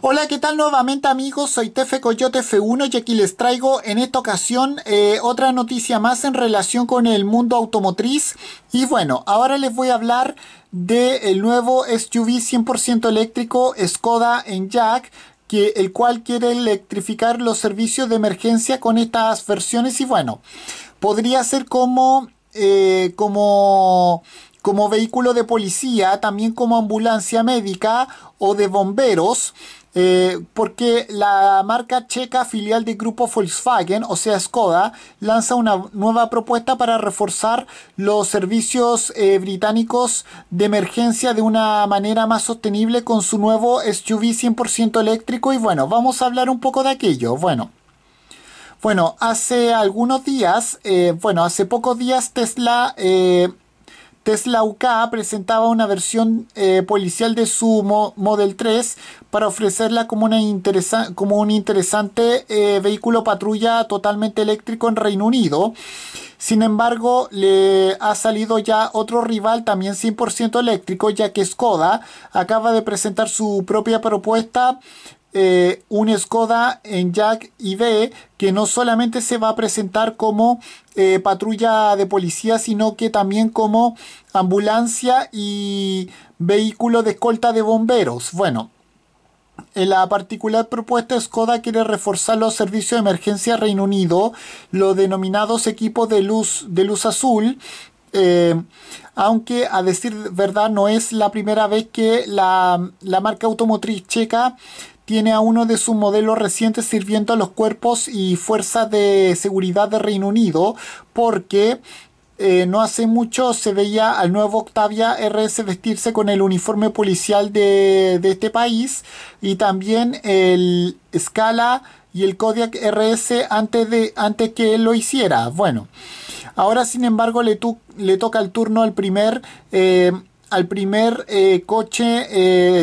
Hola, ¿qué tal nuevamente amigos? Soy Tefe Coyote F1 y aquí les traigo en esta ocasión eh, otra noticia más en relación con el mundo automotriz. Y bueno, ahora les voy a hablar del nuevo SUV 100% eléctrico Skoda en Jack que el cual quiere electrificar los servicios de emergencia con estas versiones y bueno, podría ser como eh, como como vehículo de policía, también como ambulancia médica o de bomberos. Eh, porque la marca checa filial del grupo Volkswagen, o sea Skoda, lanza una nueva propuesta para reforzar los servicios eh, británicos de emergencia de una manera más sostenible con su nuevo SUV 100% eléctrico y bueno, vamos a hablar un poco de aquello. Bueno, bueno, hace algunos días, eh, bueno, hace pocos días Tesla Tesla UK presentaba una versión eh, policial de su Model 3 para ofrecerla como, un interesante eh, vehículo patrulla totalmente eléctrico en Reino Unido. Sin embargo, le ha salido ya otro rival también 100% eléctrico, ya que Skoda acaba de presentar su propia propuesta eh, un Skoda en Jack y B, que no solamente se va a presentar como eh, patrulla de policía, sino que también como ambulancia y vehículo de escolta de bomberos. Bueno, en la particular propuesta, Skoda quiere reforzar los servicios de emergencia Reino Unido, los denominados equipos de luz, de luz azul, eh, aunque a decir verdad no es la primera vez que la, la marca automotriz checa tiene a uno de sus modelos recientes sirviendo a los cuerpos y fuerzas de seguridad de Reino Unido, porque eh, no hace mucho se veía al nuevo Octavia RS vestirse con el uniforme policial de, este país y también el Scala y el Kodiak RS antes, de, antes que él lo hiciera. Bueno, ahora sin embargo le, toca el turno al primer... Eh, al primer eh, coche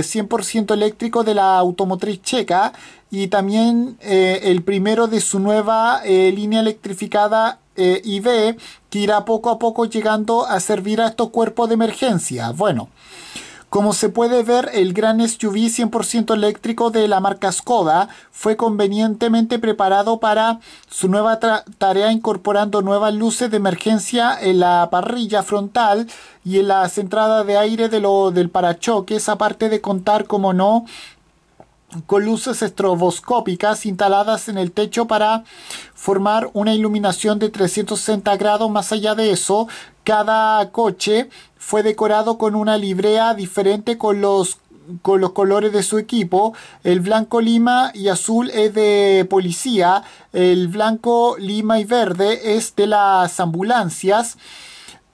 100% eh, eléctrico de la automotriz checa y también eh, el primero de su nueva línea electrificada IB que irá poco a poco llegando a servir a estos cuerpos de emergencia. Bueno. Como se puede ver, el gran SUV 100% eléctrico de la marca Skoda fue convenientemente preparado para su nueva tarea incorporando nuevas luces de emergencia en la parrilla frontal y en las entradas de aire de lo, del parachoques, aparte de contar, como no, con luces estroboscópicas instaladas en el techo para formar una iluminación de 360 grados. Más allá de eso, cada coche fue decorado con una librea diferente con los con los colores de su equipo. El blanco lima y azul es de policía. El blanco lima y verde es de las ambulancias,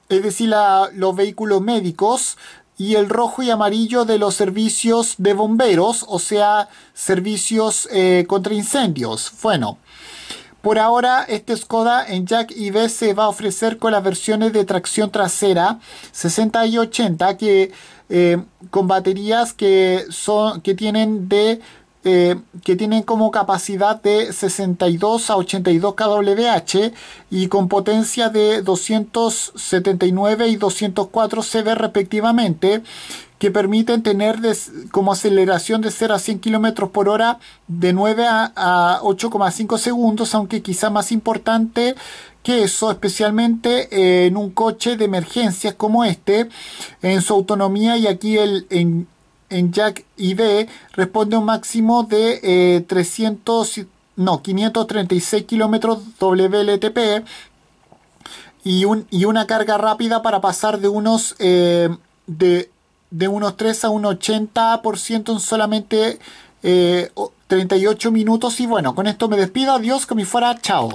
es decir, los vehículos médicos. Y el rojo y amarillo de los servicios de bomberos, o sea, servicios eh, contra incendios. Bueno. Por ahora, este Skoda en Jack IV se va a ofrecer con las versiones de tracción trasera 60 y 80 que, eh, con baterías que, son, que tienen de eh, que tienen como capacidad de 62 a 82 kWh y con potencia de 279 y 204 CV respectivamente que permiten tener como aceleración de 0 a 100 km por hora de 9 a, 8,5 segundos, aunque quizá más importante que eso, especialmente eh, en un coche de emergencias como este, en su autonomía y aquí el, en, en Jack ID responde un máximo de 300, eh, no, 536 kilómetros WLTP y, y, una carga rápida para pasar de unos, eh, de, unos 3 a un 80% en solamente 38 eh, minutos. Y bueno, con esto me despido. Adiós, como me fuera. Chao.